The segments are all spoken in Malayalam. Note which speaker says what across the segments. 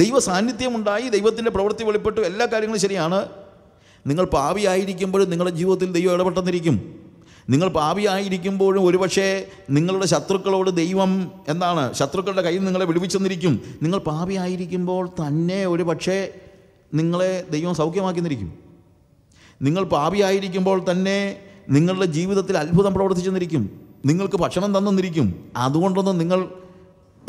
Speaker 1: ദൈവ സാന്നിധ്യമുണ്ടായി ദൈവത്തിൻ്റെ പ്രവൃത്തി വെളിപ്പെട്ടു എല്ലാ കാര്യങ്ങളും ശരിയാണ് നിങ്ങൾ പാവിയായിരിക്കുമ്പോഴും നിങ്ങളുടെ ജീവിതത്തിൽ ദൈവം ഇടപെട്ടെന്നിരിക്കും നിങ്ങൾ പാപിയായിരിക്കുമ്പോഴും ഒരുപക്ഷേ നിങ്ങളുടെ ശത്രുക്കളോട് ദൈവം എന്താണ് ശത്രുക്കളുടെ കയ്യിൽ നിങ്ങളെ വിടുവിച്ചെന്നിരിക്കും നിങ്ങൾ ആയിരിക്കുമ്പോൾ തന്നെ ഒരു പക്ഷേ നിങ്ങളെ ദൈവം സൗഖ്യമാക്കിന്നിരിക്കും നിങ്ങൾ ആയിരിക്കുമ്പോൾ തന്നെ നിങ്ങളുടെ ജീവിതത്തിൽ അത്ഭുതം പ്രവർത്തിച്ചെന്നിരിക്കും നിങ്ങൾക്ക് ഭക്ഷണം തന്നെന്നിരിക്കും അതുകൊണ്ടൊന്നും നിങ്ങൾ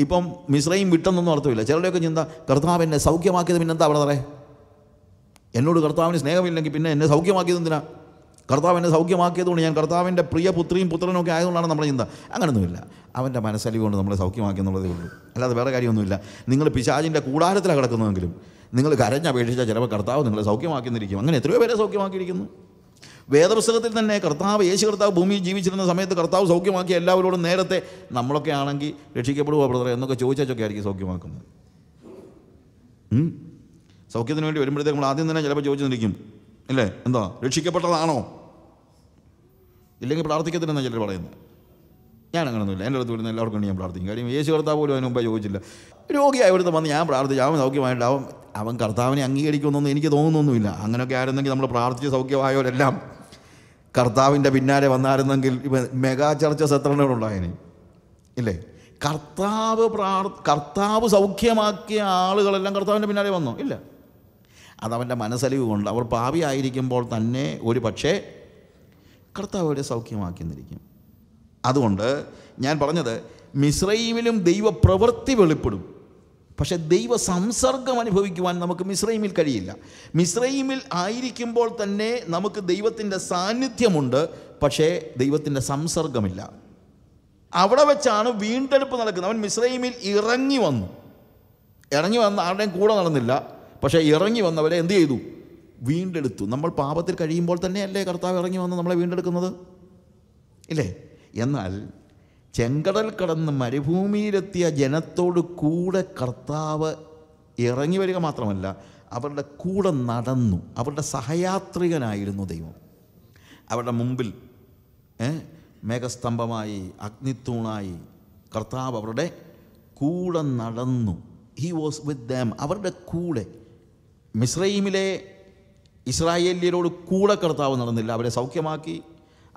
Speaker 1: ഇപ്പം മിശ്രയും വിട്ടെന്നൊന്നും അർത്ഥമില്ല ചിലരുടെയൊക്കെ ചിന്ത കർത്താവ് എന്നെ സൗഖ്യമാക്കിയത് പിന്നെന്താ പറഞ്ഞേ എന്നോട് കർത്താവിന് സ്നേഹമില്ലെങ്കിൽ പിന്നെ എന്നെ സൗഖ്യമാക്കിയത് എന്തിനാ കർത്താവ് എന്നെ സൗഖ്യമാക്കിയതുകൊണ്ട് ഞാൻ കർത്താവിൻ്റെ പ്രിയ പുത്രിയും പുത്രനും ഒക്കെ ആയതുകൊണ്ടാണ് നമ്മുടെ ചിന്ത അങ്ങനൊന്നുമില്ല അവൻ്റെ മനസ്സലിവ് കൊണ്ട് നമ്മളെ സൗഖ്യമാക്കി എന്നുള്ളതേ ഉള്ളൂ അല്ലാതെ വേറെ കാര്യമൊന്നുമില്ല നിങ്ങൾ പിശാചിൻ്റെ കൂടാരത്തിലാണ് കിടക്കുന്നതെങ്കിലും നിങ്ങൾ കരഞ്ഞപേക്ഷിച്ചാൽ ചിലപ്പോൾ കർത്താവ് നിങ്ങളെ സൗഖ്യമാക്കിന്നിരിക്കും അങ്ങനെ എത്രയോ പേരെ സൗഖ്യമാക്കിയിരിക്കുന്നു വേദപുസ്തകത്തിൽ തന്നെ കർത്താവ് യേശു കർത്താവ് ഭൂമിയിൽ ജീവിച്ചിരുന്ന സമയത്ത് കർത്താവ് സൗഖ്യമാക്കി എല്ലാവരോടും നേരത്തെ നമ്മളൊക്കെ ആണെങ്കിൽ രക്ഷിക്കപ്പെടുക ബ്രദറെ എന്നൊക്കെ ചോദിച്ചൊക്കെ ആയിരിക്കും സൗഖ്യമാക്കുന്നത് സൗഖ്യത്തിന് വേണ്ടി വരുമ്പോഴത്തേക്ക് നമ്മൾ ആദ്യം തന്നെ ചിലപ്പോൾ ചോദിച്ചിരിക്കും അല്ലേ എന്താ രക്ഷിക്കപ്പെട്ടതാണോ ഇല്ലെങ്കിൽ പ്രാർത്ഥിക്കത്തില്ലെന്ന് ചിലർ പറയുന്നത് ഞാൻ അങ്ങനൊന്നുമില്ല എൻ്റെ അടുത്ത് വരുന്ന എല്ലാവർക്കും ഞാൻ പ്രാർത്ഥിക്കും കാര്യം യേശു കർത്താവ് പോലും അതിന് മുമ്പേ ചോദിച്ചില്ല രോഗിയായ അവിടുത്തെ വന്ന് ഞാൻ പ്രാർത്ഥിച്ചു അവൻ സൗഖ്യമായിട്ട് അവൻ അവൻ കർത്താവിനെ അംഗീകരിക്കുമെന്നൊന്നും എനിക്ക് തോന്നുന്നൊന്നുമില്ല അങ്ങനെയൊക്കെ ആയിരുന്നെങ്കിൽ നമ്മൾ പ്രാർത്ഥിച്ച് സൗഖ്യമായവരെല്ലാം കർത്താവിൻ്റെ പിന്നാലെ വന്നായിരുന്നെങ്കിൽ ഇവ മെഗാ ചർച്ചസ് എത്ര ഉണ്ടായേനെ ഇല്ലേ കർത്താവ് പ്രാർ കർത്താവ് സൗഖ്യമാക്കിയ ആളുകളെല്ലാം കർത്താവിൻ്റെ പിന്നാലെ വന്നു ഇല്ല അതവൻ്റെ മനസ്സലിവ് കൊണ്ട് അവർ ആയിരിക്കുമ്പോൾ തന്നെ ഒരു പക്ഷേ കർത്താവ് അവരെ അതുകൊണ്ട് ഞാൻ പറഞ്ഞത് മിശ്രൈമിലും ദൈവപ്രവൃത്തി വെളിപ്പെടും പക്ഷേ ദൈവ സംസർഗം അനുഭവിക്കുവാൻ നമുക്ക് മിശ്രൈമിൽ കഴിയില്ല മിശ്രൈമിൽ ആയിരിക്കുമ്പോൾ തന്നെ നമുക്ക് ദൈവത്തിൻ്റെ സാന്നിധ്യമുണ്ട് പക്ഷേ ദൈവത്തിൻ്റെ സംസർഗമില്ല അവിടെ വെച്ചാണ് വീണ്ടെടുപ്പ് നടക്കുന്നത് അവൻ മിശ്രൈമിൽ ഇറങ്ങി വന്നു ഇറങ്ങി വന്ന ആരുടെയും കൂടെ നടന്നില്ല പക്ഷേ ഇറങ്ങി വന്നവരെ എന്ത് ചെയ്തു വീണ്ടെടുത്തു നമ്മൾ പാപത്തിൽ കഴിയുമ്പോൾ തന്നെയല്ലേ കർത്താവ് ഇറങ്ങി വന്ന് നമ്മളെ വീണ്ടെടുക്കുന്നത് ഇല്ലേ എന്നാൽ ചെങ്കടൽ കടന്ന് മരുഭൂമിയിലെത്തിയ ജനത്തോട് കൂടെ കർത്താവ് ഇറങ്ങി വരിക മാത്രമല്ല അവരുടെ കൂടെ നടന്നു അവരുടെ സഹയാത്രികനായിരുന്നു ദൈവം അവരുടെ മുമ്പിൽ മേഘസ്തംഭമായി അഗ്നിത്തൂണായി കർത്താവ് അവരുടെ കൂടെ നടന്നു ഹി വാസ് വിത്ത് ദാം അവരുടെ കൂടെ മിസ്രൈമിലെ ഇസ്രായേലിയരോട് കൂടെ കർത്താവ് നടന്നില്ല അവരെ സൗഖ്യമാക്കി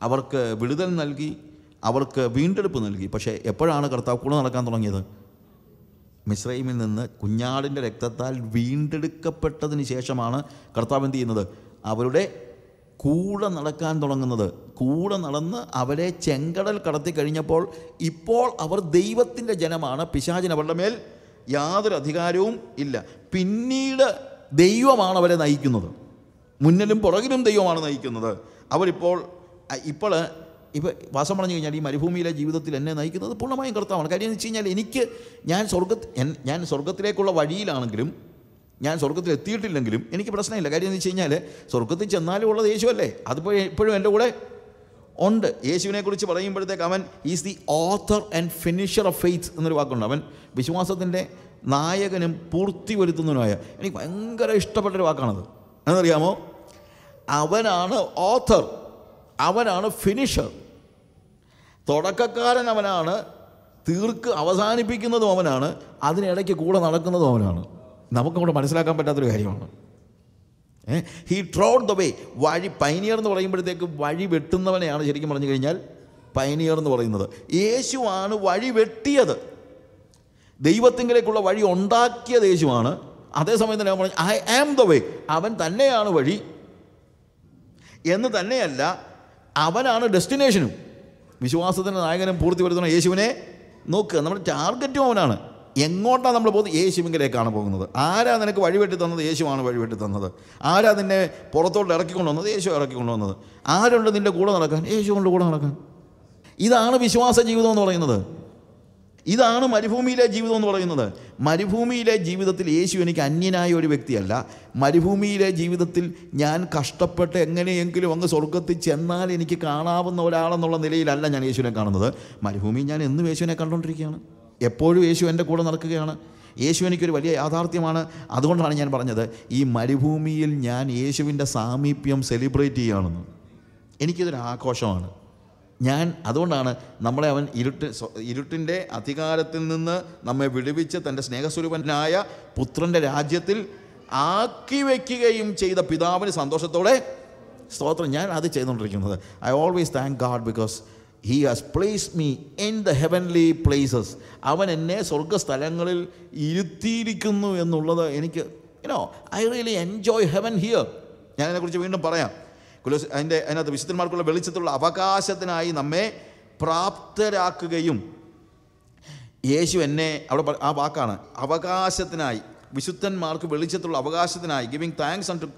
Speaker 1: അവർക്ക് വിടുതൽ നൽകി അവൾക്ക് വീണ്ടെടുപ്പ് നൽകി പക്ഷേ എപ്പോഴാണ് കർത്താവ് കൂടെ നടക്കാൻ തുടങ്ങിയത് മിശ്രൈമിൽ നിന്ന് കുഞ്ഞാടിൻ്റെ രക്തത്താൽ വീണ്ടെടുക്കപ്പെട്ടതിന് ശേഷമാണ് കർത്താവ് എന്ത് ചെയ്യുന്നത് അവരുടെ കൂടെ നടക്കാൻ തുടങ്ങുന്നത് കൂടെ നടന്ന് അവരെ ചെങ്കടൽ കടത്തി കഴിഞ്ഞപ്പോൾ ഇപ്പോൾ അവർ ദൈവത്തിൻ്റെ ജനമാണ് പിശാചിന് അവരുടെ മേൽ യാതൊരു അധികാരവും ഇല്ല പിന്നീട് ദൈവമാണ് അവരെ നയിക്കുന്നത് മുന്നിലും പുറകിലും ദൈവമാണ് നയിക്കുന്നത് അവരിപ്പോൾ ഇപ്പോൾ ഇപ്പോൾ വാസം പറഞ്ഞു കഴിഞ്ഞാൽ ഈ മരുഭൂമിയിലെ ജീവിതത്തിൽ എന്നെ നയിക്കുന്നത് പൂർണ്ണമായും കർത്താവാണ് കാര്യം എന്ന് വെച്ച് കഴിഞ്ഞാൽ എനിക്ക് ഞാൻ സ്വർഗ ഞാൻ സ്വർഗത്തിലേക്കുള്ള വഴിയിലാണെങ്കിലും ഞാൻ സ്വർഗത്തിൽ എത്തിയിട്ടില്ലെങ്കിലും എനിക്ക് പ്രശ്നമില്ല കാര്യം എന്ന് വെച്ച് കഴിഞ്ഞാൽ സ്വർഗത്തിൽ ചെന്നാലും ഉള്ളത് യേശുവല്ലേ അതിപ്പോൾ എപ്പോഴും എൻ്റെ കൂടെ ഉണ്ട് യേശുവിനെക്കുറിച്ച് പറയുമ്പോഴത്തേക്ക് അവൻ is the author and finisher of faith എന്നൊരു വാക്കുണ്ട് അവൻ വിശ്വാസത്തിൻ്റെ നായകനും പൂർത്തി വരുത്തുന്നതിനുമായ എനിക്ക് ഭയങ്കര ഇഷ്ടപ്പെട്ടൊരു വാക്കാണത് എന്നറിയാമോ അവനാണ് ഓഥർ അവനാണ് ഫിനിഷർ തുടക്കക്കാരൻ അവനാണ് തീർക്ക് അവസാനിപ്പിക്കുന്നതും അവനാണ് അതിനിടയ്ക്ക് കൂടെ നടക്കുന്നതും അവനാണ് നമുക്കവിടെ മനസ്സിലാക്കാൻ പറ്റാത്തൊരു കാര്യമാണ് ഹീ ട്രോഡ് ദ വേ വഴി പൈനിയർ എന്ന് പറയുമ്പോഴത്തേക്ക് വഴി വെട്ടുന്നവനെയാണ് ശരിക്കും പറഞ്ഞു കഴിഞ്ഞാൽ പൈനിയർ എന്ന് പറയുന്നത് യേശുവാണ് വഴി വെട്ടിയത് ദൈവത്തിങ്കിലേക്കുള്ള വഴി ഉണ്ടാക്കിയത് യേശുവാണ് അതേസമയം തന്നെ പറഞ്ഞു ഐ ആം ദ വേ അവൻ തന്നെയാണ് വഴി എന്ന് തന്നെയല്ല അവനാണ് ഡെസ്റ്റിനേഷനും വിശ്വാസത്തിൻ്റെ നായകനും പൂർത്തി വരുത്തുന്ന യേശുവിനെ നോക്കുക നമ്മുടെ ടാർഗറ്റും അവനാണ് എങ്ങോട്ടാണ് നമ്മൾ പോകുന്നത് യേശുവിങ്കിലേക്കാണ് പോകുന്നത് ആരാ നിനക്ക് വഴിവെട്ടി തന്നത് യേശുവാണ് വഴിവെട്ടി തന്നത് ആരാ നിന്നെ പുറത്തോട്ട് ഇറക്കിക്കൊണ്ടു വന്നത് യേശു ഇറക്കിക്കൊണ്ടു വന്നത് ആരുണ്ട് നിൻ്റെ കൂടെ നടക്കാൻ യേശുവിൻ്റെ കൂടെ നടക്കാൻ ഇതാണ് വിശ്വാസ ജീവിതം എന്ന് പറയുന്നത് ഇതാണ് മരുഭൂമിയിലെ ജീവിതം എന്ന് പറയുന്നത് മരുഭൂമിയിലെ ജീവിതത്തിൽ യേശു എനിക്ക് അന്യനായ ഒരു വ്യക്തിയല്ല മരുഭൂമിയിലെ ജീവിതത്തിൽ ഞാൻ കഷ്ടപ്പെട്ട് എങ്ങനെയെങ്കിലും അങ്ങ് സ്വർഗത്തിൽ ചെന്നാൽ എനിക്ക് കാണാവുന്ന ഒരാളെന്നുള്ള നിലയിലല്ല ഞാൻ യേശുവിനെ കാണുന്നത് മരുഭൂമി ഞാൻ എന്നും യേശുവിനെ കണ്ടുകൊണ്ടിരിക്കുകയാണ് എപ്പോഴും യേശു എൻ്റെ കൂടെ നടക്കുകയാണ് യേശു എനിക്കൊരു വലിയ യാഥാർത്ഥ്യമാണ് അതുകൊണ്ടാണ് ഞാൻ പറഞ്ഞത് ഈ മരുഭൂമിയിൽ ഞാൻ യേശുവിൻ്റെ സാമീപ്യം സെലിബ്രേറ്റ് ചെയ്യുകയാണെന്ന് എനിക്കിതൊരു ആഘോഷമാണ് ഞാൻ അതുകൊണ്ടാണ് നമ്മളെ അവൻ ഇരുട്ട് ഇരുട്ടിൻ്റെ അധികാരത്തിൽ നിന്ന് നമ്മെ വിടുവിച്ച് തൻ്റെ സ്നേഹസ്വരൂപനായ പുത്രൻ്റെ രാജ്യത്തിൽ ആക്കി വയ്ക്കുകയും ചെയ്ത പിതാവിന് സന്തോഷത്തോടെ സ്തോത്രം ഞാൻ അത് ചെയ്തുകൊണ്ടിരിക്കുന്നത് I always thank God because he has place me in the heavenly places അവൻ എന്നെ സ്ഥലങ്ങളിൽ ഇരുത്തിയിരിക്കുന്നു എന്നുള്ളത് എനിക്ക് you know I really enjoy heaven here ഞാനതിനെക്കുറിച്ച് വീണ്ടും പറയാം കുലോസ് അതിൻ്റെ അതിനകത്ത് വിശുദ്ധന്മാർക്കുള്ള വെളിച്ചത്തുള്ള അവകാശത്തിനായി നമ്മെ പ്രാപ്തരാക്കുകയും യേശു എന്നെ അവിടെ ആ വാക്കാണ് അവകാശത്തിനായി വിശുദ്ധന്മാർക്ക് വെളിച്ചത്തുള്ള അവകാശത്തിനായി giving thanks unto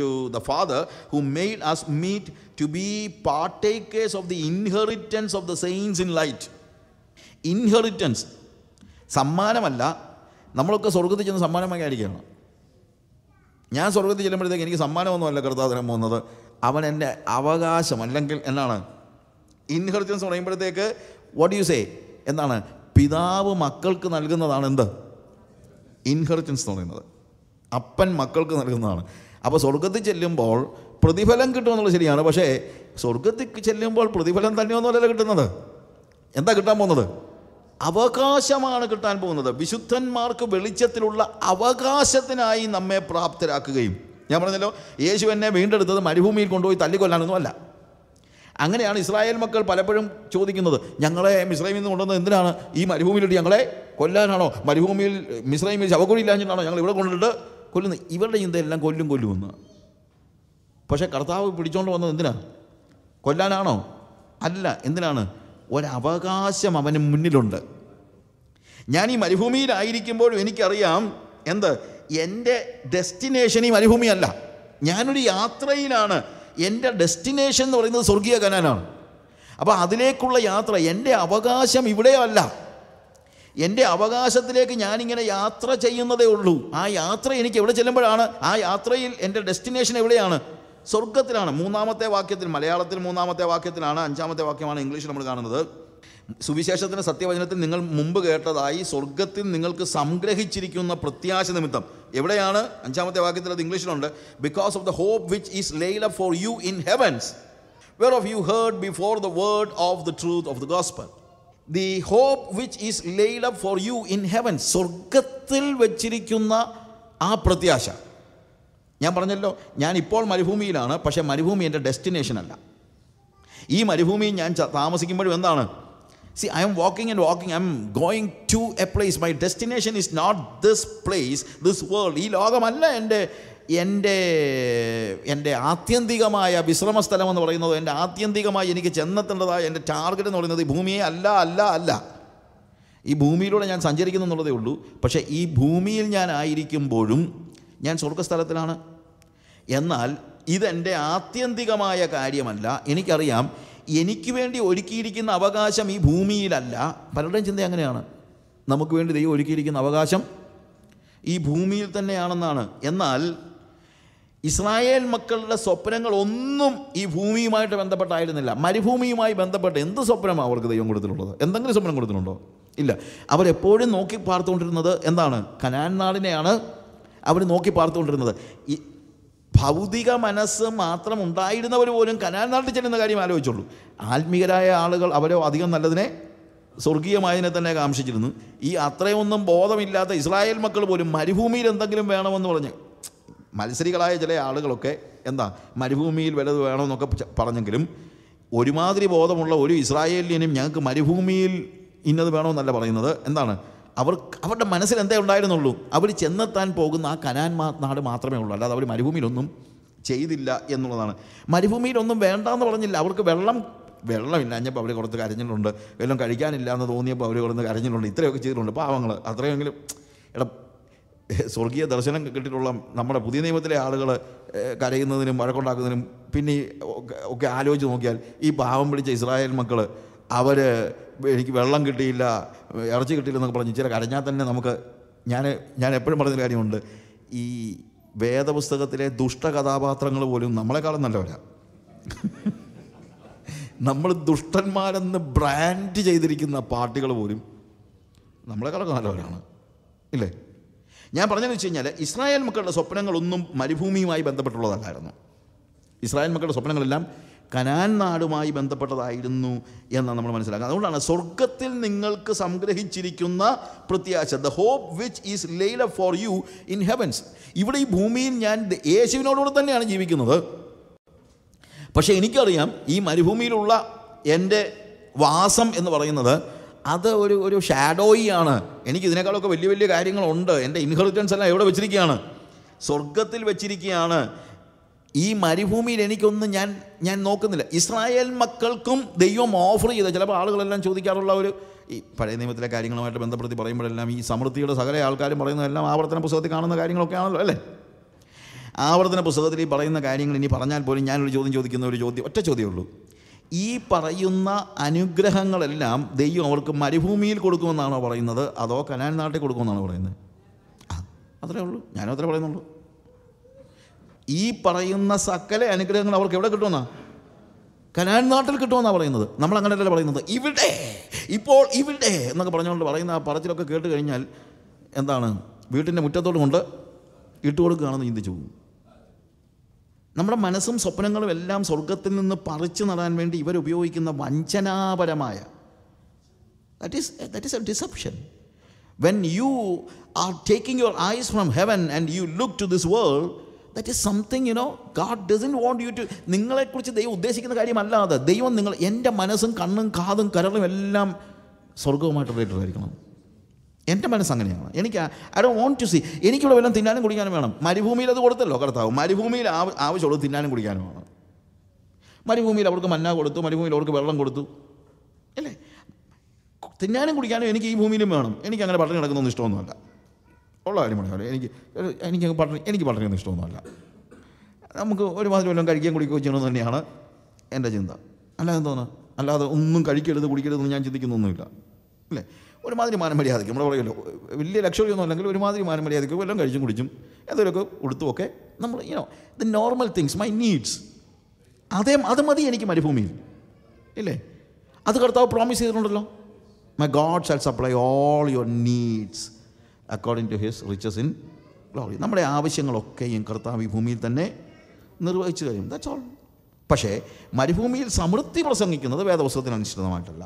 Speaker 1: to the Father who made us meet to be partakers of the inheritance of the saints in light inheritance സമ്മാനമല്ല നമ്മളൊക്കെ സ്വർഗത്തിൽ ചെന്ന് സമ്മാനമായി ആയിരിക്കണം ഞാൻ സ്വർഗത്തിൽ ചെല്ലുമ്പോഴത്തേക്ക് എനിക്ക് സമ്മാനമൊന്നുമല്ല കർത്താതരം പോകുന്നത് അവൻ എൻ്റെ അവകാശം അല്ലെങ്കിൽ എന്നാണ് ഇൻഹെറിറ്റൻസ് പറയുമ്പോഴത്തേക്ക് വാട്ട് യു സേ എന്താണ് പിതാവ് മക്കൾക്ക് നൽകുന്നതാണ് എന്ത് ഇൻഹെറിറ്റൻസ് എന്ന് പറയുന്നത് അപ്പൻ മക്കൾക്ക് നൽകുന്നതാണ് അപ്പോൾ സ്വർഗത്തിൽ ചെല്ലുമ്പോൾ പ്രതിഫലം കിട്ടുമെന്നുള്ളത് ശരിയാണ് പക്ഷേ സ്വർഗത്തിൽ ചെല്ലുമ്പോൾ പ്രതിഫലം തന്നെയൊന്നുമല്ലല്ലോ കിട്ടുന്നത് എന്താ കിട്ടാൻ പോകുന്നത് അവകാശമാണ് കിട്ടാൻ പോകുന്നത് വിശുദ്ധന്മാർക്ക് വെളിച്ചത്തിലുള്ള അവകാശത്തിനായി നമ്മെ പ്രാപ്തരാക്കുകയും ഞാൻ പറഞ്ഞല്ലോ യേശു എന്നെ വീണ്ടെടുത്തത് മരുഭൂമിയിൽ കൊണ്ടുപോയി തല്ലിക്കൊല്ലാനൊന്നും അല്ല അങ്ങനെയാണ് ഇസ്രായേൽ മക്കൾ പലപ്പോഴും ചോദിക്കുന്നത് ഞങ്ങളെ മിസ്രൈമിൽ നിന്ന് കൊണ്ടുവന്നത് എന്തിനാണ് ഈ മരുഭൂമിയിലിട്ട് ഞങ്ങളെ കൊല്ലാനാണോ മരുഭൂമിയിൽ മിസ്രൈമിൽ ശവക്കുഴി ഇല്ലാഞ്ഞിട്ടാണോ ഞങ്ങൾ ഇവിടെ കൊണ്ടിട്ട് കൊല്ലുന്നത് ഇവരുടെ ചിന്തയെല്ലാം കൊല്ലും കൊല്ലുമെന്ന് പക്ഷേ കർത്താവ് പിടിച്ചോണ്ട് വന്നത് എന്തിനാണ് കൊല്ലാനാണോ അല്ല എന്തിനാണ് ഒരവകാശം അവന് മുന്നിലുണ്ട് ഞാൻ ഈ മരുഭൂമിയിലായിരിക്കുമ്പോഴും എനിക്കറിയാം എന്ത് എൻ്റെ ഡെസ്റ്റിനേഷൻ ഈ മരുഭൂമിയല്ല ഞാനൊരു യാത്രയിലാണ് എൻ്റെ ഡെസ്റ്റിനേഷൻ എന്ന് പറയുന്നത് സ്വർഗീയ കനാനാണ് അപ്പോൾ അതിലേക്കുള്ള യാത്ര എൻ്റെ അവകാശം ഇവിടെയല്ല എൻ്റെ അവകാശത്തിലേക്ക് ഞാനിങ്ങനെ യാത്ര ചെയ്യുന്നതേ ഉള്ളൂ ആ യാത്ര എനിക്ക് എവിടെ ചെല്ലുമ്പോഴാണ് ആ യാത്രയിൽ എൻ്റെ ഡെസ്റ്റിനേഷൻ എവിടെയാണ് സ്വർഗത്തിലാണ് മൂന്നാമത്തെ വാക്യത്തിൽ മലയാളത്തിൽ മൂന്നാമത്തെ വാക്യത്തിലാണ് അഞ്ചാമത്തെ വാക്യമാണ് ഇംഗ്ലീഷിൽ നമ്മൾ കാണുന്നത് സുവിശേഷത്തിന് സത്യവചനത്തിൽ നിങ്ങൾ മുമ്പ് കേട്ടതായി സ്വർഗത്തിൽ നിങ്ങൾക്ക് സംഗ്രഹിച്ചിരിക്കുന്ന പ്രത്യാശ നിമിത്തം എവിടെയാണ് അഞ്ചാമത്തെ വാക്യത്തിൽ അത് ഇംഗ്ലീഷിലുണ്ട് because of the hope which is laid up for you in heavens whereof you heard before the word of the truth of the gospel the hope which is laid up for you in heaven സ്വർഗത്തിൽ വച്ചിരിക്കുന്ന ആ പ്രത്യാശ ഞാൻ പറഞ്ഞല്ലോ ഞാൻ ഇപ്പോൾ മരുഭൂമിയിലാണ് പക്ഷേ മരുഭൂമി എൻ്റെ ഡെസ്റ്റിനേഷൻ അല്ല ഈ മരുഭൂമി ഞാൻ താമസിക്കുമ്പോഴും എന്താണ് See, I am walking and walking. I'm going to a place. My destination is not this place, this world. ഈ ലോകമല്ല എൻ്റെ എൻ്റെ എൻ്റെ ആത്യന്തികമായ വിശ്രമ സ്ഥലം എന്ന് പറയുന്നത് എൻ്റെ ആത്യന്തികമായി എനിക്ക് ചെന്നെത്തേണ്ടതായ എൻ്റെ ടാർഗറ്റ് എന്ന് പറയുന്നത് ഈ ഭൂമിയെ അല്ല അല്ല അല്ല ഈ ഭൂമിയിലൂടെ ഞാൻ സഞ്ചരിക്കുന്നു എന്നുള്ളതേ ഉള്ളൂ പക്ഷേ ഈ ഭൂമിയിൽ ഞാൻ ആയിരിക്കുമ്പോഴും ഞാൻ സ്വർഗസ്ഥലത്തിലാണ് എന്നാൽ ഇതെൻ്റെ ആത്യന്തികമായ കാര്യമല്ല എനിക്കറിയാം എനിക്ക് വേണ്ടി ഒരുക്കിയിരിക്കുന്ന അവകാശം ഈ ഭൂമിയിലല്ല പലരുടെയും ചിന്ത അങ്ങനെയാണ് നമുക്ക് വേണ്ടി ദൈവം ഒരുക്കിയിരിക്കുന്ന അവകാശം ഈ ഭൂമിയിൽ തന്നെയാണെന്നാണ് എന്നാൽ ഇസ്രായേൽ മക്കളുടെ സ്വപ്നങ്ങൾ ഒന്നും ഈ ഭൂമിയുമായിട്ട് ബന്ധപ്പെട്ടായിരുന്നില്ല മരുഭൂമിയുമായി ബന്ധപ്പെട്ട് എന്ത് സ്വപ്നമാണ് അവർക്ക് ദൈവം കൊടുത്തിട്ടുള്ളത് എന്തെങ്കിലും സ്വപ്നം കൊടുത്തിട്ടുണ്ടോ ഇല്ല അവരെപ്പോഴും നോക്കി പാർത്തുകൊണ്ടിരുന്നത് എന്താണ് കനാൻ നാടിനെയാണ് അവർ നോക്കി പാർത്തുകൊണ്ടിരുന്നത് ഭൗതിക മനസ്സ് മാത്രം ഉണ്ടായിരുന്നവർ പോലും കനാൻ നാട്ടിൽ ചെല്ലുന്ന കാര്യം ആലോചിച്ചുള്ളൂ ആത്മീകരായ ആളുകൾ അവരോ അധികം നല്ലതിനെ സ്വർഗീയമായതിനെ തന്നെ കാംക്ഷിച്ചിരുന്നു ഈ അത്രയൊന്നും ബോധമില്ലാത്ത ഇസ്രായേൽ മക്കൾ പോലും മരുഭൂമിയിൽ എന്തെങ്കിലും വേണമെന്ന് പറഞ്ഞ് മത്സരികളായ ചില ആളുകളൊക്കെ എന്താ മരുഭൂമിയിൽ വലത് വേണമെന്നൊക്കെ പറഞ്ഞെങ്കിലും ഒരുമാതിരി ബോധമുള്ള ഒരു ഇസ്രായേലിനും ഞങ്ങൾക്ക് മരുഭൂമിയിൽ ഇന്നത് വേണമെന്നല്ല പറയുന്നത് എന്താണ് അവർ അവരുടെ മനസ്സിൽ എന്തേ ഉണ്ടായിരുന്നുള്ളൂ അവർ ചെന്നെത്താൻ പോകുന്ന ആ കനാൻ നാട് മാത്രമേ ഉള്ളൂ അല്ലാതെ അവർ മരുഭൂമിയിലൊന്നും ചെയ്തില്ല എന്നുള്ളതാണ് മരുഭൂമിയിലൊന്നും വേണ്ട എന്ന് പറഞ്ഞില്ല അവർക്ക് വെള്ളം വെള്ളമില്ലാഞ്ഞപ്പോൾ അവർ കുറച്ച് കരഞ്ഞിട്ടുണ്ട് വെള്ളം കഴിക്കാനില്ല എന്ന് തോന്നിയപ്പോൾ അവർ കുറഞ്ഞ് കരഞ്ഞിട്ടുണ്ട് ഇത്രയൊക്കെ ചെയ്തിട്ടുണ്ട് പാവങ്ങൾ അത്രയെങ്കിലും എടാ സ്വർഗീയ ദർശനം കിട്ടിയിട്ടുള്ള നമ്മുടെ പുതിയ നിയമത്തിലെ ആളുകൾ കരയുന്നതിനും വഴക്കുണ്ടാക്കുന്നതിനും പിന്നെ ഒക്കെ ആലോചിച്ച് നോക്കിയാൽ ഈ പാവം പിടിച്ച ഇസ്രായേൽ മക്കൾ അവർ എനിക്ക് വെള്ളം കിട്ടിയില്ല ഇറച്ചി കിട്ടിയില്ല എന്നൊക്കെ പറഞ്ഞ് ചില കരഞ്ഞാൽ തന്നെ നമുക്ക് ഞാൻ ഞാൻ എപ്പോഴും പറഞ്ഞൊരു കാര്യമുണ്ട് ഈ വേദപുസ്തകത്തിലെ ദുഷ്ടകഥാപാത്രങ്ങൾ പോലും നമ്മളെക്കാളും നല്ലവരാണ് നമ്മൾ ദുഷ്ടന്മാരെന്ന് ബ്രാൻഡ് ചെയ്തിരിക്കുന്ന പാർട്ടികൾ പോലും നമ്മളെക്കാളൊക്കെ നല്ലവരാണ് ഇല്ലേ ഞാൻ പറഞ്ഞതെന്ന് വെച്ച് കഴിഞ്ഞാൽ ഇസ്രായേൽ മക്കളുടെ സ്വപ്നങ്ങളൊന്നും മരുഭൂമിയുമായി ബന്ധപ്പെട്ടുള്ളതല്ലായിരുന്നു ഇസ്രായേൽ മക്കളുടെ സ്വപ്നങ്ങളെല്ലാം കനാൻ നാടുമായി ബന്ധപ്പെട്ടതായിരുന്നു എന്നാണ് നമ്മൾ മനസ്സിലാക്കുക അതുകൊണ്ടാണ് സ്വർഗത്തിൽ നിങ്ങൾക്ക് സംഗ്രഹിച്ചിരിക്കുന്ന പ്രത്യാശ the hope which is laid for you in heavens ഇവിടെ ഈ ഭൂമിയിൽ ഞാൻ യേശുവിനോടുകൂടെ തന്നെയാണ് ജീവിക്കുന്നത് പക്ഷേ എനിക്കറിയാം ഈ മരുഭൂമിയിലുള്ള എൻ്റെ വാസം എന്ന് പറയുന്നത് അത് ഒരു ഒരു ഷാഡോയി ആണ് എനിക്ക് ഇതിനേക്കാളൊക്കെ വലിയ വലിയ കാര്യങ്ങളുണ്ട് എൻ്റെ ഇൻഹെറിറ്റൻസ് എല്ലാം എവിടെ വെച്ചിരിക്കുകയാണ് സ്വർഗത്തിൽ വെച്ചിരിക്കുകയാണ് ഈ മരുഭൂമിയിൽ എനിക്കൊന്നും ഞാൻ ഞാൻ നോക്കുന്നില്ല ഇസ്രായേൽ മക്കൾക്കും ദൈവം ഓഫർ ചെയ്ത ചിലപ്പോൾ ആളുകളെല്ലാം ചോദിക്കാറുള്ള ഒരു ഈ പഴയ നിയമത്തിലെ കാര്യങ്ങളുമായിട്ട് ബന്ധപ്പെടുത്തി പറയുമ്പോഴെല്ലാം ഈ സമൃദ്ധിയുടെ സകല ആൾക്കാരും പറയുന്നതെല്ലാം ആവർത്തന പുസ്തകത്തിൽ കാണുന്ന കാര്യങ്ങളൊക്കെ ആണല്ലോ അല്ലേ ആവർത്തന പുസ്തകത്തിൽ ഈ പറയുന്ന കാര്യങ്ങൾ ഇനി പറഞ്ഞാൽ പോലും ഞാനൊരു ചോദ്യം ചോദിക്കുന്ന ഒരു ചോദ്യം ഒറ്റ ചോദ്യമേ ഉള്ളൂ ഈ പറയുന്ന അനുഗ്രഹങ്ങളെല്ലാം ദൈവം അവർക്ക് മരുഭൂമിയിൽ കൊടുക്കുമെന്നാണോ പറയുന്നത് അതോ കനാൻ നാട്ടിൽ കൊടുക്കുമെന്നാണോ പറയുന്നത് അത്രേ ഉള്ളൂ ഞാനും അത്രേ പറയുന്നുള്ളൂ ഈ പറയുന്ന സകല അനുഗ്രഹങ്ങൾ അവർക്ക് എവിടെ കിട്ടുമെന്നാ കനാൻ നാട്ടിൽ കിട്ടുമെന്നാണ് പറയുന്നത് നമ്മൾ അങ്ങനെയല്ല പറയുന്നത് ഇവിടെ ഇപ്പോൾ ഇവിടെ എന്നൊക്കെ പറഞ്ഞുകൊണ്ട് പറയുന്ന ആ പറച്ചിലൊക്കെ കേട്ട് കഴിഞ്ഞാൽ എന്താണ് വീട്ടിൻ്റെ മുറ്റത്തോട് കൊണ്ട് ഇട്ട് കൊടുക്കുകയാണെന്ന് ചിന്തിച്ചു പോകും നമ്മുടെ മനസ്സും സ്വപ്നങ്ങളും എല്ലാം സ്വർഗത്തിൽ നിന്ന് പറിച്ചു നടാൻ വേണ്ടി ഇവരുപയോഗിക്കുന്ന വഞ്ചനാപരമായ that is that is a deception when you are taking your eyes from heaven and you look to this world that is something no God doesn't want you to നിങ്ങളെക്കുറിച്ച് ദൈവം ഉദ്ദേശിക്കുന്ന കാര്യമല്ലാതെ ദൈവം നിങ്ങൾ എൻ്റെ മനസ്സും കണ്ണും കാതും കരളും എല്ലാം സ്വർഗവുമായിട്ട് റിലേറ്റഡ് ആയിരിക്കണം എൻ്റെ മനസ്സ് അങ്ങനെയാണ് എനിക്ക് I do want to see എനിക്കിവിടെ വല്ലതും തിന്നാനും കുടിക്കാനും വേണം മരുഭൂമിയിൽ അത് കൊടുത്തല്ലോ കർത്താവ് മരുഭൂമിയിൽ ആവശ്യമുള്ളത് തിന്നാനും കുടിക്കാനും വേണം മരുഭൂമിയിൽ അവർക്ക് മഞ്ഞ കൊടുത്തു മരുഭൂമിയിൽ അവർക്ക് വെള്ളം കൊടുത്തു അല്ലേ തിന്നാനും കുടിക്കാനും എനിക്ക് ഈ ഭൂമിയിലും വേണം എനിക്ക് അങ്ങനെ പട്ടണം കിടക്കുന്നൊന്നും ഇഷ്ടമൊന്നുമല്ല ഉള്ള കാര്യം പറഞ്ഞാൽ എനിക്ക് എനിക്ക് പട്ടണി എനിക്ക് പട്ടണിയൊന്നും ഇഷ്ടമൊന്നുമല്ല നമുക്ക് ഒരുമാതിരി വല്ലതും കഴിക്കാൻ കുടിക്കുകയോ ചെയ്യണമെന്ന് തന്നെയാണ് എൻ്റെ ചിന്ത അല്ലാതെ എന്തോന്ന് അല്ലാതെ ഒന്നും കഴിക്കരുത് കുടിക്കരുതെന്ന് ഞാൻ ചിന്തിക്കുന്നൊന്നുമില്ല അല്ലേ ഒരുമാതിരി മാനമര്യാദയ്ക്ക് നമ്മൾ പറയല്ലോ വലിയ ലക്ഷ്യം ഒന്നും അല്ലെങ്കിൽ ഒരുമാതിരി മാനമര്യാദയ്ക്ക് വല്ലതും കഴിച്ചും കുടിച്ചും എന്തെങ്കിലുമൊക്കെ ഒക്കെ നമ്മൾ you know the normal things my needs അതേ അത് മതി എനിക്ക് മരുഭൂമിയിൽ ഇല്ലേ അത് കർത്താവ് പ്രോമിസ് ചെയ്തിട്ടുണ്ടല്ലോ my God shall supply all your needs according to his riches in glory നമ്മുടെ ആവശ്യങ്ങളൊക്കെയും കർത്താവ് ഈ ഭൂമിയിൽ തന്നെ നിർവഹിച്ചു കഴിയും ദാറ്റ്സ് ഓൾ പക്ഷേ മരുഭൂമിയിൽ സമൃദ്ധി പ്രസംഗിക്കുന്നത് വേദപുസ്തകത്തിന് അനുസൃതമായിട്ടല്ല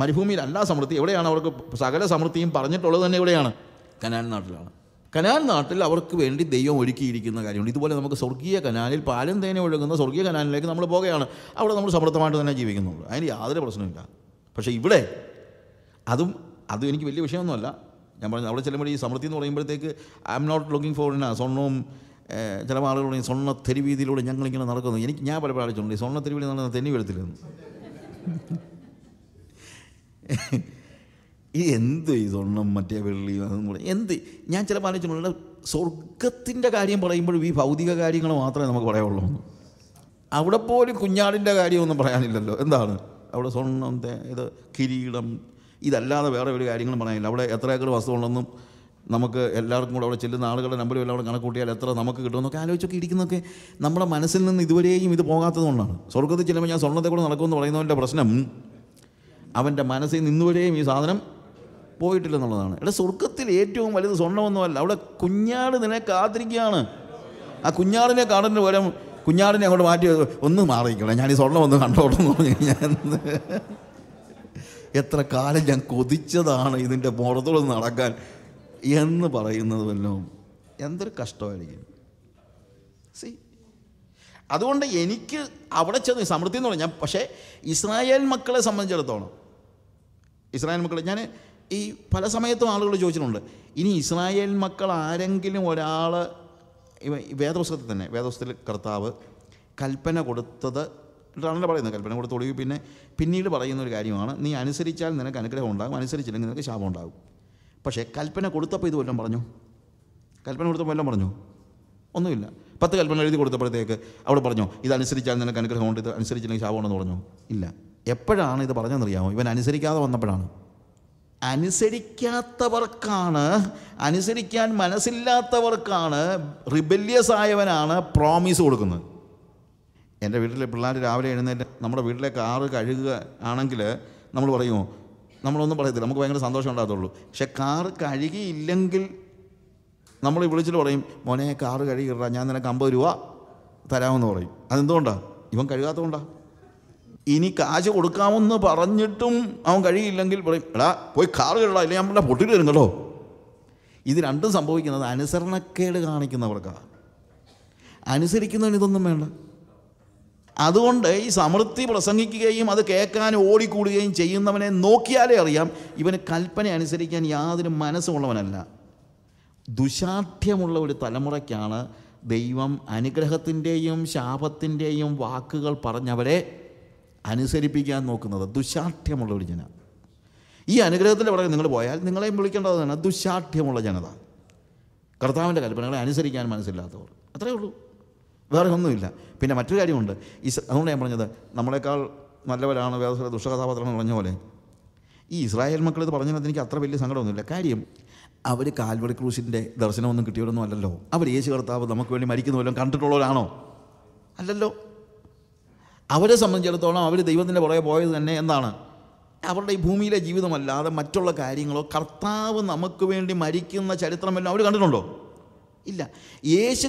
Speaker 1: മരുഭൂമിയിലല്ല സമൃദ്ധി എവിടെയാണ് അവർക്ക് സകല സമൃദ്ധിയും പറഞ്ഞിട്ടുള്ളത് തന്നെ എവിടെയാണ് കനാൻ നാട്ടിലാണ് കനാൻ നാട്ടിൽ അവർക്ക് വേണ്ടി ദൈവം ഒരുക്കിയിരിക്കുന്ന കാര്യമുണ്ട് ഇതുപോലെ നമുക്ക് സ്വർഗീയ കനാലിൽ പാലും തേനെ ഒഴുകുന്ന സ്വർഗീയ കനാലിലേക്ക് നമ്മൾ പോകുകയാണ് അവിടെ നമ്മൾ സമൃദ്ധമായിട്ട് തന്നെ ജീവിക്കുന്നുള്ളൂ അതിന് യാതൊരു പ്രശ്നമില്ല പക്ഷേ ഇവിടെ അതും അതും എനിക്ക് വലിയ വിഷയമൊന്നുമല്ല ഞാൻ പറഞ്ഞു അവിടെ ചിലപ്പോൾ ഈ സമൃദ്ധി എന്ന് പറയുമ്പോഴത്തേക്ക് I am not looking for in സ്വർണ്ണവും ചില ആളുകളുടെ സ്വർണ്ണ തെരുവീതിയിലൂടെ ഞങ്ങളിങ്ങനെ നടക്കുന്നു എനിക്ക് ഞാൻ പലപ്പോഴും ആലോചിച്ചിട്ടുണ്ട് ഈ സ്വർണ്ണ തെരുവിൽ നടന്ന തെന്നി വീഴത്തില്ലെന്ന് ഈ എന്ത് ഈ സ്വർണ്ണം മറ്റേ വെള്ളി അതെന്ന് പറയും എന്ത് ഞാൻ ചിലപ്പോൾ ആലോചിച്ചിട്ടുണ്ട് സ്വർഗത്തിൻ്റെ കാര്യം പറയുമ്പോഴും ഈ ഭൗതിക കാര്യങ്ങൾ മാത്രമേ നമുക്ക് പറയാവുള്ളൂ അവിടെ പോലും കുഞ്ഞാടിൻ്റെ കാര്യമൊന്നും പറയാനില്ലല്ലോ എന്താണ് അവിടെ സ്വർണ്ണം ഇത് കിരീടം ഇതല്ലാതെ വേറെ ഒരു കാര്യങ്ങളും പറയാനില്ല അവിടെ എത്ര ഏക്കർ വസ്തുണ്ടെന്നും നമുക്ക് എല്ലാവർക്കും കൂടെ അവിടെ ചെല്ലുന്ന ആളുകളുടെ നമ്പറും എല്ലാം അവിടെ കണക്കൂട്ടിയാൽ എത്ര നമുക്ക് കിട്ടുമെന്നൊക്കെ ആലോചിച്ചൊക്കെ ഇരിക്കുന്നൊക്കെ നമ്മുടെ മനസ്സിൽ നിന്ന് ഇതുവരെയും ഇത് പോകാത്തതുകൊണ്ടാണ് സ്വർഗത്തിൽ ചെല്ലുമ്പോൾ ഞാൻ സ്വർണ്ണത്തെ കൂടെ നടക്കുമെന്ന് പറയുന്നതിൻ്റെ പ്രശ്നം അവൻ്റെ മനസ്സിൽ നിന്നുവരെയും ഈ സാധനം പോയിട്ടില്ലെന്നുള്ളതാണ് എടാ സ്വർഗത്തിൽ ഏറ്റവും വലുത് സ്വർണ്ണമൊന്നുമല്ല അവിടെ കുഞ്ഞാട് നിന്നെ കാത്തിരിക്കുകയാണ് ആ കുഞ്ഞാടിനെ കാണുന്നതിന് പകരം കുഞ്ഞാടിനെ അങ്ങോട്ട് മാറ്റി ഒന്ന് മാറിയിക്കണം ഞാൻ ഈ സ്വർണ്ണം ഒന്ന് കണ്ടോട്ടെന്ന് പറഞ്ഞു കഴിഞ്ഞാൽ എത്ര കാലം ഞാൻ കൊതിച്ചതാണ് ഇതിൻ്റെ പുറത്തോട് നടക്കാൻ എന്ന് പറയുന്നത് വല്ലതും എന്തൊരു കഷ്ടമായിരിക്കും സി അതുകൊണ്ട് എനിക്ക് അവിടെ ചെന്ന് സമൃദ്ധി എന്ന് പറഞ്ഞാൽ പക്ഷേ ഇസ്രായേൽ മക്കളെ സംബന്ധിച്ചിടത്തോളം ഇസ്രായേൽ മക്കളെ ഞാൻ ഈ പല സമയത്തും ആളുകൾ ചോദിച്ചിട്ടുണ്ട് ഇനി ഇസ്രായേൽ മക്കൾ ആരെങ്കിലും ഒരാൾ വേദപുസ്തകത്തിൽ തന്നെ വേദപുസ്തകത്തിൽ കർത്താവ് കൽപ്പന കൊടുത്തത് എന്നിട്ടാണല്ലോ പറയുന്നത് കൽപ്പന കൂടെ ഒളിവ് പിന്നെ പിന്നീട് പറയുന്ന ഒരു കാര്യമാണ് നീ അനുസരിച്ചാൽ നിനക്ക് അനുഗ്രഹം ഉണ്ടാകും അനുസരിച്ചില്ലെങ്കിൽ നിനക്ക് ശാപം ഉണ്ടാകും പക്ഷേ കൽപ്പന കൊടുത്തപ്പോൾ ഇത് വല്ലതും പറഞ്ഞു കൽപ്പന കൊടുത്തപ്പോൾ വല്ലതും പറഞ്ഞു ഒന്നുമില്ല പത്ത് കൽപ്പന എഴുതി കൊടുത്തപ്പോഴത്തേക്ക് അവിടെ പറഞ്ഞു ഇത് അനുസരിച്ചാൽ നിനക്ക് അനുഗ്രഹമുണ്ട് ഇത് അനുസരിച്ചില്ലെങ്കിൽ ശാപമുണ്ടെന്ന് പറഞ്ഞു ഇല്ല എപ്പോഴാണ് ഇത് പറഞ്ഞതെന്നറിയാമോ ഇവൻ അനുസരിക്കാതെ വന്നപ്പോഴാണ് അനുസരിക്കാത്തവർക്കാണ് അനുസരിക്കാൻ മനസ്സില്ലാത്തവർക്കാണ് റിബല്യസ് ആയവനാണ് പ്രോമിസ് കൊടുക്കുന്നത് എൻ്റെ വീട്ടിലെ പിള്ളേർ രാവിലെ എഴുന്നേറ്റ് നമ്മുടെ വീട്ടിലെ കാറ് കഴുകുക ആണെങ്കിൽ നമ്മൾ പറയുമോ നമ്മളൊന്നും പറയത്തില്ല നമുക്ക് ഭയങ്കര സന്തോഷം ഉണ്ടാകത്തുള്ളൂ പക്ഷെ കാറ് കഴുകിയില്ലെങ്കിൽ നമ്മൾ വിളിച്ചിട്ട് പറയും മോനെ കാറ് കഴുകിടാ ഞാൻ നിനക്ക് അമ്പത് രൂപ തരാമെന്ന് പറയും അതെന്തുകൊണ്ടാണ് ഇവൻ കഴുകാത്തതുകൊണ്ടാണ് ഇനി കാശ് കൊടുക്കാമെന്ന് പറഞ്ഞിട്ടും അവൻ കഴിയില്ലെങ്കിൽ പറയും എടാ പോയി കാറ് കഴുകടാ ഇല്ലെങ്കിൽ ഞാൻ പൊട്ടിട്ട് വരും കേട്ടോ ഇത് രണ്ടും സംഭവിക്കുന്നത് അനുസരണക്കേട് കാണിക്കുന്നവർക്കാണ് അനുസരിക്കുന്നതിന് ഇതൊന്നും വേണ്ട അതുകൊണ്ട് ഈ സമൃദ്ധി പ്രസംഗിക്കുകയും അത് കേൾക്കാൻ ഓടിക്കൂടുകയും ചെയ്യുന്നവനെ നോക്കിയാലേ അറിയാം ഇവന് കൽപ്പന അനുസരിക്കാൻ യാതൊരു മനസ്സുമുള്ളവനല്ല ദുശാഠ്യമുള്ള ഒരു തലമുറയ്ക്കാണ് ദൈവം അനുഗ്രഹത്തിൻ്റെയും ശാപത്തിൻ്റെയും വാക്കുകൾ പറഞ്ഞവരെ അനുസരിപ്പിക്കാൻ നോക്കുന്നത് ദുശാഠ്യമുള്ള ഒരു ജന ഈ അനുഗ്രഹത്തിൻ്റെ പുറകെ നിങ്ങൾ പോയാൽ നിങ്ങളെയും വിളിക്കേണ്ടതാണ് ദുശാഠ്യമുള്ള ജനത കർത്താവിൻ്റെ കൽപ്പനകളെ അനുസരിക്കാൻ മനസ്സില്ലാത്തവർ അത്രയേ ഉള്ളൂ വേറെ ഒന്നുമില്ല പിന്നെ മറ്റൊരു കാര്യമുണ്ട് ഈ അതുകൊണ്ട് ഞാൻ പറഞ്ഞത് നമ്മളെക്കാൾ നല്ലവരാണ് വേദസ്വര ചില ദുഷ്ടകഥാപാത്രങ്ങൾ പറഞ്ഞ പോലെ ഈ ഇസ്രായേൽ മക്കൾ ഇത് പറഞ്ഞതിനകത്ത് എനിക്ക് അത്ര വലിയ സങ്കടമൊന്നുമില്ല കാര്യം അവർ കാൽവടി ക്രൂശിൻ്റെ ദർശനമൊന്നും കിട്ടിയവരൊന്നും അല്ലല്ലോ അവർ യേശു കർത്താവ് നമുക്ക് വേണ്ടി മരിക്കുന്ന കണ്ടിട്ടുള്ളവരാണോ അല്ലല്ലോ അവരെ സംബന്ധിച്ചിടത്തോളം അവർ ദൈവത്തിൻ്റെ പുറകെ പോയത് തന്നെ എന്താണ് അവരുടെ ഈ ഭൂമിയിലെ ജീവിതമല്ലാതെ മറ്റുള്ള കാര്യങ്ങളോ കർത്താവ് നമുക്ക് വേണ്ടി മരിക്കുന്ന ചരിത്രമെല്ലാം അവർ കണ്ടിട്ടുണ്ടോ ഇല്ല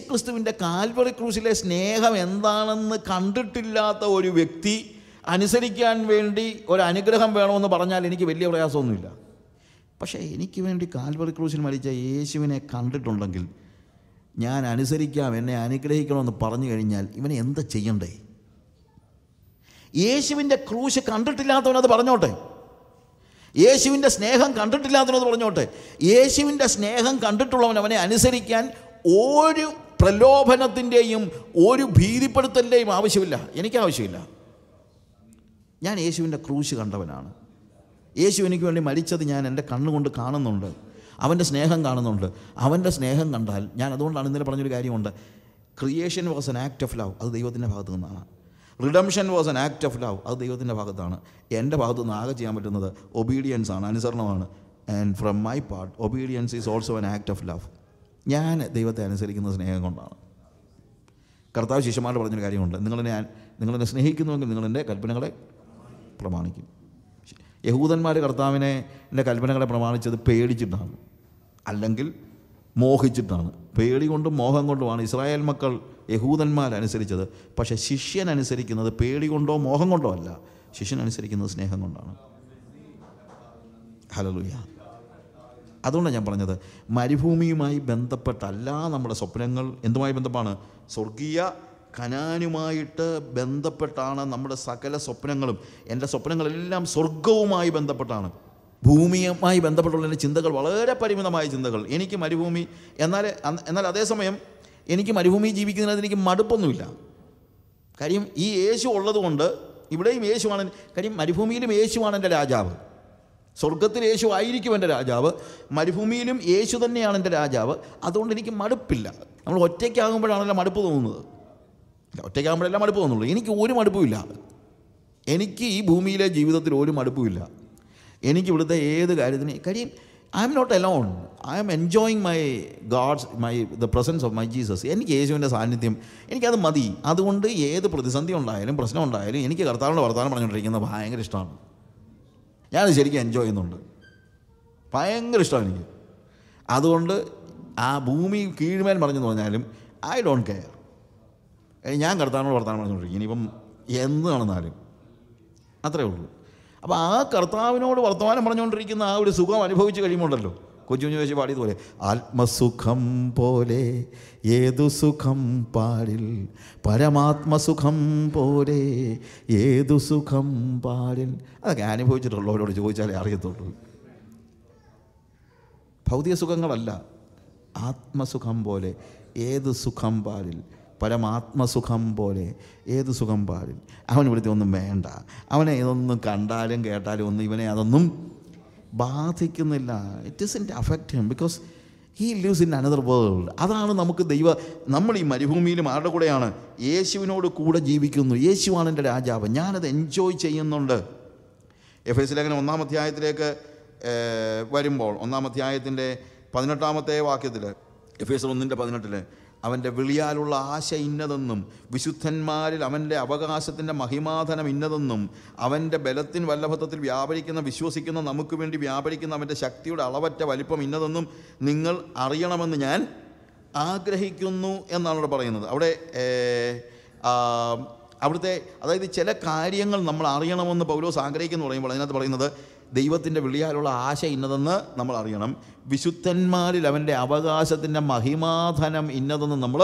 Speaker 1: ക്രിസ്തുവിൻ്റെ കാൽവറി ക്രൂസിലെ സ്നേഹം എന്താണെന്ന് കണ്ടിട്ടില്ലാത്ത ഒരു വ്യക്തി അനുസരിക്കാൻ വേണ്ടി ഒരു അനുഗ്രഹം വേണമെന്ന് പറഞ്ഞാൽ എനിക്ക് വലിയ പ്രയാസമൊന്നുമില്ല പക്ഷേ എനിക്ക് വേണ്ടി കാൽവറി ക്രൂസിൽ മരിച്ച യേശുവിനെ കണ്ടിട്ടുണ്ടെങ്കിൽ ഞാൻ അനുസരിക്കാം എന്നെ അനുഗ്രഹിക്കണമെന്ന് പറഞ്ഞു കഴിഞ്ഞാൽ ഇവനെ എന്താ ചെയ്യണ്ടേ യേശുവിൻ്റെ ക്രൂശ് കണ്ടിട്ടില്ലാത്തവനത് പറഞ്ഞോട്ടെ യേശുവിൻ്റെ സ്നേഹം കണ്ടിട്ടില്ലാത്തത് പറഞ്ഞോട്ടെ യേശുവിൻ്റെ സ്നേഹം കണ്ടിട്ടുള്ളവൻ അവനെ അനുസരിക്കാൻ ഒരു പ്രലോഭനത്തിൻ്റെയും ഒരു ഭീതിപ്പെടുത്തലിൻ്റെയും ആവശ്യമില്ല എനിക്കാവശ്യമില്ല ഞാൻ യേശുവിൻ്റെ ക്രൂശ് കണ്ടവനാണ് യേശു എനിക്ക് വേണ്ടി മരിച്ചത് ഞാൻ എൻ്റെ കണ്ണുകൊണ്ട് കാണുന്നുണ്ട് അവൻ്റെ സ്നേഹം കാണുന്നുണ്ട് അവൻ്റെ സ്നേഹം കണ്ടാൽ ഞാൻ അതുകൊണ്ടാണ് ഇന്നലെ പറഞ്ഞൊരു കാര്യമുണ്ട് creation was an act of love അത് ദൈവത്തിൻ്റെ ഭാഗത്തു നിന്നാണ് redemption was an act of love അത് ദൈവത്തിൻ്റെ ഭാഗത്താണ് എൻ്റെ ഭാഗത്തു നിന്ന് ആകെ ചെയ്യാൻ പറ്റുന്നത് ഒബീഡിയൻസ് ആണ് അനുസരണമാണ് and from my part obedience is also an act of love ഞാൻ ദൈവത്തെ അനുസരിക്കുന്ന സ്നേഹം കൊണ്ടാണ് കർത്താവ് ശിഷ്യന്മാർ പറഞ്ഞൊരു കാര്യമുണ്ട് നിങ്ങളെന്നെ നിങ്ങളെന്നെ സ്നേഹിക്കുന്നുവെങ്കിൽ നിങ്ങളെൻ്റെ കൽപ്പനകളെ പ്രമാണിക്കും യഹൂദന്മാർ കർത്താവിനെ എൻ്റെ കൽപ്പനകളെ പ്രമാണിച്ചത് പേടിച്ചിട്ടാണ് അല്ലെങ്കിൽ മോഹിച്ചിട്ടാണ് പേടി കൊണ്ടും മോഹം കൊണ്ടുമാണ് ഇസ്രായേൽ മക്കൾ യഹൂദന്മാർ അനുസരിച്ചത് പക്ഷേ ശിഷ്യൻ അനുസരിക്കുന്നത് പേടി കൊണ്ടോ മോഹം കൊണ്ടോ അല്ല ശിഷ്യൻ അനുസരിക്കുന്നത് സ്നേഹം കൊണ്ടാണ് ഹലലുയ അതുകൊണ്ടാണ് ഞാൻ പറഞ്ഞത് മരുഭൂമിയുമായി ബന്ധപ്പെട്ടല്ല നമ്മുടെ സ്വപ്നങ്ങൾ എന്തുമായി ബന്ധമാണ് സ്വർഗീയ കനാനുമായിട്ട് ബന്ധപ്പെട്ടാണ് നമ്മുടെ സകല സ്വപ്നങ്ങളും എൻ്റെ സ്വപ്നങ്ങളെല്ലാം സ്വർഗവുമായി ബന്ധപ്പെട്ടാണ് ഭൂമിയുമായി ബന്ധപ്പെട്ടുള്ള എൻ്റെ ചിന്തകൾ വളരെ പരിമിതമായ ചിന്തകൾ എനിക്ക് മരുഭൂമി എന്നാൽ എന്നാൽ അതേസമയം എനിക്ക് മരുഭൂമി ജീവിക്കുന്നതിനകത്ത് എനിക്ക് മടുപ്പൊന്നുമില്ല കാര്യം ഈ യേശു ഉള്ളതുകൊണ്ട് ഇവിടെയും യേശുവാണ് കാര്യം മരുഭൂമിയിലും യേശുവാണ് എൻ്റെ രാജാവ് സ്വർഗത്തിൽ യേശു ആയിരിക്കും എൻ്റെ രാജാവ് മരുഭൂമിയിലും യേശു തന്നെയാണ് എൻ്റെ രാജാവ് അതുകൊണ്ട് എനിക്ക് മടുപ്പില്ല നമ്മൾ ഒറ്റയ്ക്കാകുമ്പോഴാണല്ലോ മടുപ്പ് തോന്നുന്നത് ഒറ്റയ്ക്കാകുമ്പോഴല്ല മടുപ്പ് തോന്നുള്ളൂ എനിക്ക് ഒരു മടുപ്പുമില്ല എനിക്ക് ഈ ഭൂമിയിലെ ജീവിതത്തിൽ ഒരു മടുപ്പുമില്ല എനിക്ക് ഇവിടുത്തെ ഏത് കാര്യത്തിന് കാര്യം I am not alone I am enjoying my God's my the presence of my Jesus എനിക്ക് യേശുവിൻ്റെ സാന്നിധ്യം എനിക്കത് മതി അതുകൊണ്ട് ഏത് പ്രതിസന്ധി ഉണ്ടായാലും പ്രശ്നം ഉണ്ടായാലും എനിക്ക് കർത്താവിൻ്റെ വർത്തമാനം പറഞ്ഞുകൊണ്ടിരിക്കുന്നത് ഭയങ്കര ഇഷ്ടമാണ് ഞാൻ ശരിക്കും എൻജോയ് ചെയ്യുന്നുണ്ട് ഭയങ്കര ഇഷ്ടമാണ് എനിക്ക് അതുകൊണ്ട് ആ ഭൂമി കീഴ്മേൽ മറിഞ്ഞെന്ന് പറഞ്ഞാലും ഐ ഡോണ്ട് കെയർ ഞാൻ കർത്താവിനോട് വർത്തമാനം പറഞ്ഞുകൊണ്ടിരിക്കും ഇനിയിപ്പം എന്ത് നടന്നാലും അത്രേ ഉള്ളൂ അപ്പോൾ ആ കർത്താവിനോട് വർത്തമാനം പറഞ്ഞുകൊണ്ടിരിക്കുന്ന ആ ഒരു സുഖം അനുഭവിച്ച് കഴിയുമ്പോണ്ടല്ലോ കൊച്ചു കുഞ്ഞു വെച്ച് പാടിയതുപോലെ ആത്മസുഖം പോലെ ഏതു സുഖം പാടിൽ പരമാത്മസുഖം പോലെ ഏതു സുഖം പാടിൽ അതൊക്കെ അനുഭവിച്ചിട്ടുള്ളവരോട് ചോദിച്ചാലേ അറിയത്തുള്ളൂ ഭൗതിക സുഖങ്ങളല്ല ആത്മസുഖം പോലെ ഏത് സുഖം പാടിൽ പരമാത്മസുഖം പോലെ ഏത് സുഖം പാടിൽ അവൻ ഇവിടുത്തെ ഒന്നും വേണ്ട അവനെ ഇതൊന്നും കണ്ടാലും കേട്ടാലും ഒന്നും ഇവനെ അതൊന്നും ബാധിക്കുന്നില്ല it is isn't affect him because he lives in another world അതാണ് നമുക്ക് ദൈവ നമ്മൾ ഈ മരുഭൂമിയിലും ആരുടെ കൂടെയാണ് യേശുവിനോട് കൂടെ ജീവിക്കുന്നു യേശുവാണ് എൻ്റെ രാജാവ് ഞാനത് എൻജോയ് ചെയ്യുന്നുണ്ട് എഫ് എസ് ലേഖനം ഒന്നാം അധ്യായത്തിലേക്ക് വരുമ്പോൾ ഒന്നാം അധ്യായത്തിൻ്റെ പതിനെട്ടാമത്തെ വാക്യത്തിൽ എഫ് എസ് ഒന്നിൻ്റെ പതിനെട്ടിൽ അവൻ്റെ വിളിയാലുള്ള ആശ ഇന്നതെന്നും വിശുദ്ധന്മാരിൽ അവൻ്റെ അവകാശത്തിൻ്റെ മഹിമാധനം ഇന്നതെന്നും അവൻ്റെ ബലത്തിൻ വല്ലഭത്വത്തിൽ വ്യാപരിക്കുന്ന വിശ്വസിക്കുന്ന നമുക്ക് വേണ്ടി വ്യാപരിക്കുന്ന അവൻ്റെ ശക്തിയുടെ അളവറ്റ വലിപ്പം ഇന്നതെന്നും നിങ്ങൾ അറിയണമെന്ന് ഞാൻ ആഗ്രഹിക്കുന്നു എന്നാണ് ഇവിടെ പറയുന്നത് അവിടെ അവിടുത്തെ അതായത് ചില കാര്യങ്ങൾ നമ്മൾ അറിയണമെന്ന് പൗലോസ് ആഗ്രഹിക്കുന്നു പറയുമ്പോൾ അതിനകത്ത് പറയുന്നത് ദൈവത്തിൻ്റെ വിളിയാലുള്ള ആശ ഇന്നതെന്ന് നമ്മൾ അറിയണം വിശുദ്ധന്മാരിൽ അവൻ്റെ അവകാശത്തിൻ്റെ മഹിമാധനം ഇന്നതെന്ന് നമ്മൾ